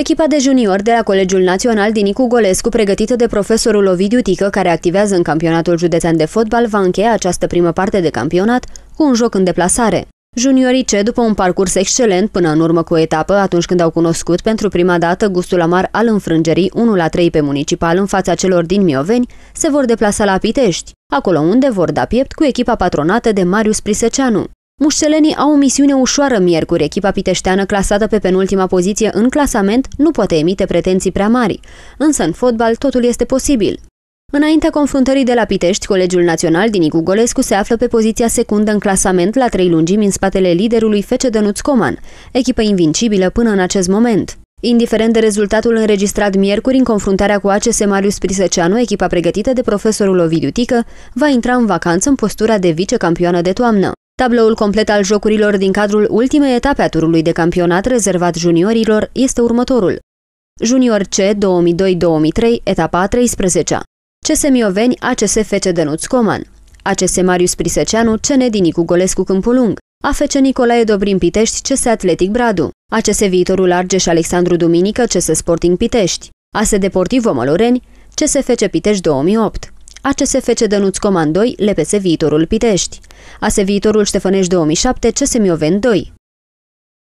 Echipa de junior de la Colegiul Național din Nicu Golescu, pregătită de profesorul Ovidiu Tică, care activează în campionatul județean de fotbal, va încheia această primă parte de campionat cu un joc în deplasare. Juniorii C, după un parcurs excelent până în urmă cu o etapă, atunci când au cunoscut pentru prima dată gustul amar al înfrângerii 1-3 pe municipal în fața celor din Mioveni, se vor deplasa la Pitești, acolo unde vor da piept cu echipa patronată de Marius Priseceanu. Mușcelenii au o misiune ușoară miercuri. Echipa piteșteană, clasată pe penultima poziție în clasament, nu poate emite pretenții prea mari. Însă în fotbal totul este posibil. Înaintea confruntării de la Pitești, Colegiul Național din Igu Golescu se află pe poziția secundă în clasament la trei lungimi în spatele liderului Fece Dănuț Coman, echipă invincibilă până în acest moment. Indiferent de rezultatul înregistrat miercuri în confruntarea cu ACS Marius Prisăceanu, echipa pregătită de profesorul Ovidiu Tică va intra în vacanță în postura de vicecampioană de toamnă. Tabloul complet al jocurilor din cadrul ultimei etape a turului de campionat rezervat juniorilor este următorul. Junior C 2002-2003, etapa 13-a. CS Mioveni, ACS FC Dănuț Coman. ACS Marius Priseceanu, CN Dinicu Golescu Câmpulung. AFC Nicolae Dobrin Pitești, CS Atletic Bradu. ACS Viitorul Argeș Alexandru Duminică, CS Sporting Pitești. AS Deportivo Măloreni, CSFC Pitești 2008. ACSF Dănuț Comandoi, LPS Viitorul Pitești, ASE Viitorul Ștefănești 2007, CSM Oven 2.